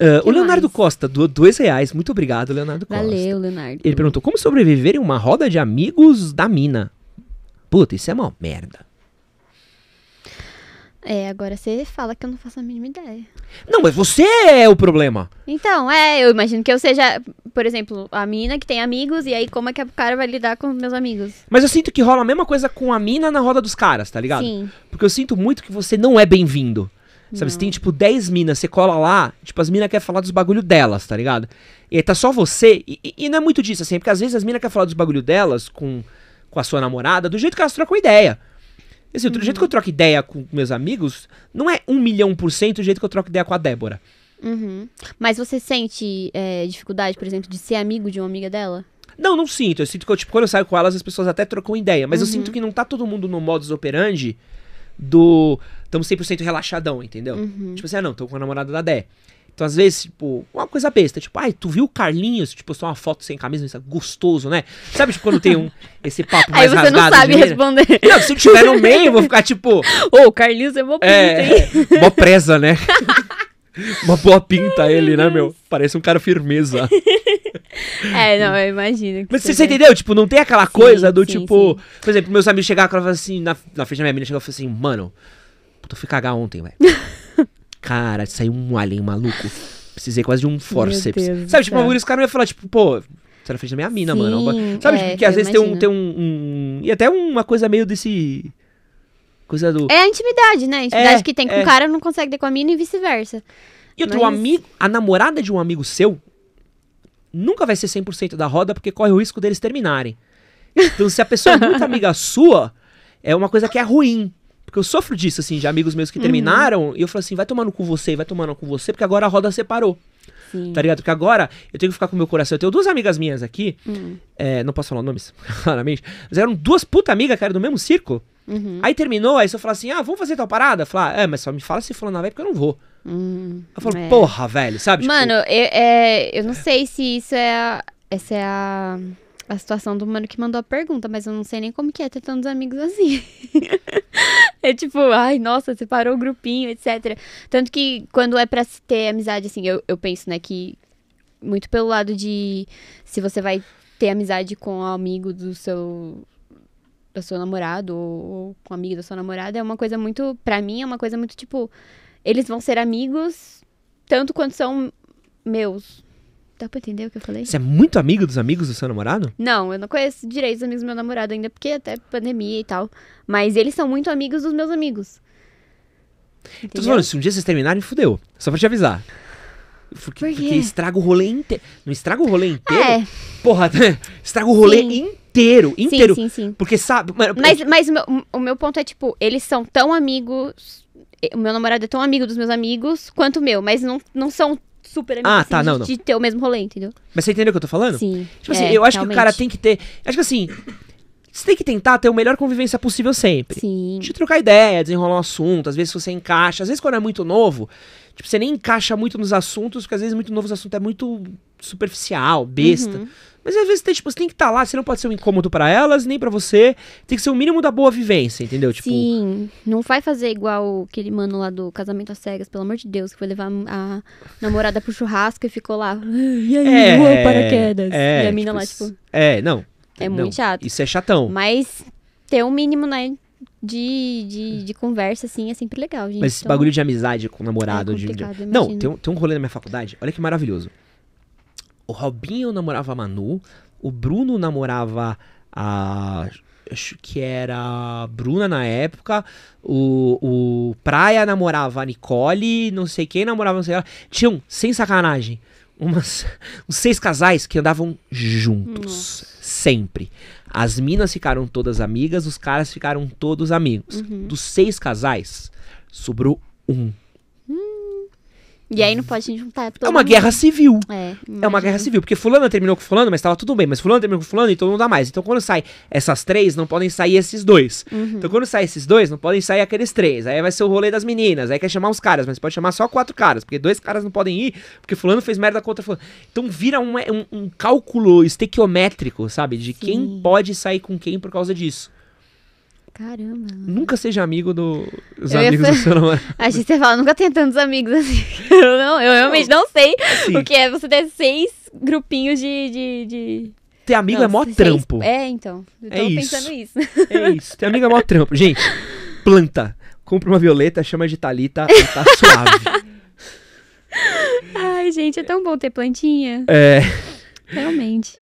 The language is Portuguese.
Uh, o Leonardo mais? Costa doou dois reais. Muito obrigado, Leonardo Costa. Valeu, Leonardo. Ele perguntou: como sobreviver em uma roda de amigos da mina? Puta, isso é uma merda. É, agora você fala que eu não faço a mínima ideia. Não, mas você é o problema. Então, é, eu imagino que eu seja, por exemplo, a mina que tem amigos, e aí como é que o cara vai lidar com meus amigos? Mas eu sinto que rola a mesma coisa com a mina na roda dos caras, tá ligado? Sim. Porque eu sinto muito que você não é bem-vindo. Sabe, Não. você tem tipo 10 minas, você cola lá, tipo, as minas querem falar dos bagulho delas, tá ligado? E aí tá só você, e, e não é muito disso, assim, porque às vezes as minas querem falar dos bagulho delas com, com a sua namorada, do jeito que elas trocam ideia. Assim, uhum. do jeito que eu uhum. troco ideia com meus amigos, não é um milhão por cento do jeito que eu troco ideia com a Débora. Uhum. Mas você sente é, dificuldade, por exemplo, de ser amigo de uma amiga dela? Não, não sinto. Eu sinto que, eu, tipo, quando eu saio com elas, as pessoas até trocam ideia. Mas uhum. eu sinto que não tá todo mundo no modus operandi do estamos 100% relaxadão, entendeu? Uhum. Tipo assim, ah, não, tô com a namorada da Dé. Então, às vezes, tipo, uma coisa besta, tipo, ai, tu viu o Carlinhos, tipo, postou uma foto sem camisa, isso é gostoso, né? Sabe, tipo, quando tem um, esse papo mais Aí você rasgado, não sabe responder. Não, se eu tiver no meio, eu vou ficar, tipo... Ô, oh, o Carlinhos é mó é, pinta, é, hein? Mó presa, né? Uma boa pinta ai, ele, né, meu? Parece um cara firmeza. É, não, eu imagino. Mas você, você entendeu? Tipo, não tem aquela sim, coisa do sim, tipo. Sim. Por exemplo, meus amigos chegavam e falavam assim, na, na frente da minha menina, chegava e falou assim, mano, Puta, fui cagar ontem, velho. Cara, saiu um alien maluco. Precisei quase de um forceps. Sabe, tipo, o cara caras iam falar, tipo, pô, você na frente da minha mina, Sim, mano. Sabe, é, tipo, que às vezes tem, um, tem um, um, E até uma coisa meio desse. Coisa do. É a intimidade, né? A intimidade é, que tem com é. o é. um cara não consegue ter com a mina e vice-versa. E outro, Mas... um amigo. A namorada de um amigo seu nunca vai ser 100% da roda porque corre o risco deles terminarem. Então, se a pessoa é muito amiga sua, é uma coisa que é ruim. Porque eu sofro disso, assim, de amigos meus que uhum. terminaram, e eu falo assim, vai tomando com você, vai tomando com você, porque agora a roda separou. Sim. Tá ligado? Porque agora eu tenho que ficar com o meu coração. Eu tenho duas amigas minhas aqui, uhum. é, não posso falar nomes, claramente, mas eram duas puta amigas, cara, do mesmo círculo. Uhum. Aí terminou, aí você fala assim, ah, vamos fazer tal parada? Fala, é, mas só me fala se na vai, porque eu não vou. Hum, eu falo, é. porra, velho, sabe? Tipo Mano, tipo... eu, é, eu não sei se isso é a, essa é a a situação do mano que mandou a pergunta, mas eu não sei nem como que é ter tantos amigos assim. é tipo, ai, nossa, separou o grupinho, etc. Tanto que quando é pra se ter amizade, assim, eu, eu penso, né, que muito pelo lado de se você vai ter amizade com o amigo do seu do seu namorado ou, ou com amigo da sua namorada é uma coisa muito para mim é uma coisa muito tipo eles vão ser amigos tanto quanto são meus Dá pra entender o que eu falei? Você é muito amigo dos amigos do seu namorado? Não, eu não conheço direito os amigos do meu namorado ainda, porque até pandemia e tal. Mas eles são muito amigos dos meus amigos. Então, Entendeu? Então, falando, se um dia vocês terminarem, fudeu. Só pra te avisar. Porque, Por porque estraga o rolê inteiro. Não estraga o rolê inteiro? É. Porra, estraga o rolê sim. inteiro. Inteiro. Sim, sim, sim. Porque sabe. Mas, tipo mas, o, meu, o meu ponto é, tipo, eles são tão amigos. O meu namorado é tão amigo dos meus amigos quanto o meu, mas não, não são super amigos. Ah, assim, tá, não, de, não. de ter o mesmo rolê, entendeu? Mas você entendeu o que eu tô falando? Sim. Tipo é, assim, eu acho realmente. que o cara tem que ter. Acho que assim, você tem que tentar ter o melhor convivência possível sempre. Sim. De trocar ideia, desenrolar um assunto, às vezes você encaixa, às vezes quando é muito novo, tipo, você nem encaixa muito nos assuntos, porque às vezes muito novo o assunto é muito superficial, besta. Uhum. Mas às vezes tem, tipo, você tem que estar tá lá, você não pode ser um incômodo para elas, nem para você. Tem que ser o mínimo da boa vivência, entendeu? Tipo... Sim, não vai fazer igual aquele mano lá do casamento às cegas, pelo amor de Deus, que foi levar a namorada pro churrasco e ficou lá. Ah, e aí, é, paraquedas. É, e a mina tipo, lá, tipo. É, não. É não, muito chato. Isso é chatão. Mas ter um mínimo, né? De, de, de conversa, assim, é sempre legal, gente. Mas esse então... bagulho de amizade com o namorado. É de... Não, tem um, tem um rolê na minha faculdade. Olha que maravilhoso. O Robinho namorava a Manu. O Bruno namorava a acho que era a Bruna na época, o, o Praia namorava a Nicole, não sei quem namorava, não sei lá. Tinham, sem sacanagem, umas, uns seis casais que andavam juntos. Nossa sempre. As minas ficaram todas amigas, os caras ficaram todos amigos. Uhum. Dos seis casais, sobrou um. E aí não pode juntar todo tá É uma mundo. guerra civil. É, é uma guerra civil. Porque fulano terminou com fulano, mas tava tudo bem. Mas fulano terminou com fulano, então não dá mais. Então quando sai essas três, não podem sair esses dois. Uhum. Então quando sai esses dois, não podem sair aqueles três. Aí vai ser o rolê das meninas. Aí quer chamar os caras, mas pode chamar só quatro caras. Porque dois caras não podem ir, porque fulano fez merda contra fulano. Então vira um, é, um, um cálculo estequiométrico, sabe? De Sim. quem pode sair com quem por causa disso. Caramba. Nunca seja amigo dos do, amigos do seu namorado. A gente fala, nunca tem tantos amigos assim. Eu, não, eu realmente não, não sei assim, o que é você ter seis grupinhos de... de, de... Ter amigo não, é mó seis... trampo. É, então. Eu é tô é pensando isso. isso. É isso. Ter amigo é mó trampo. Gente, planta. Compra uma violeta, chama de Thalita, tá suave. Ai, gente, é tão bom ter plantinha. É. Realmente.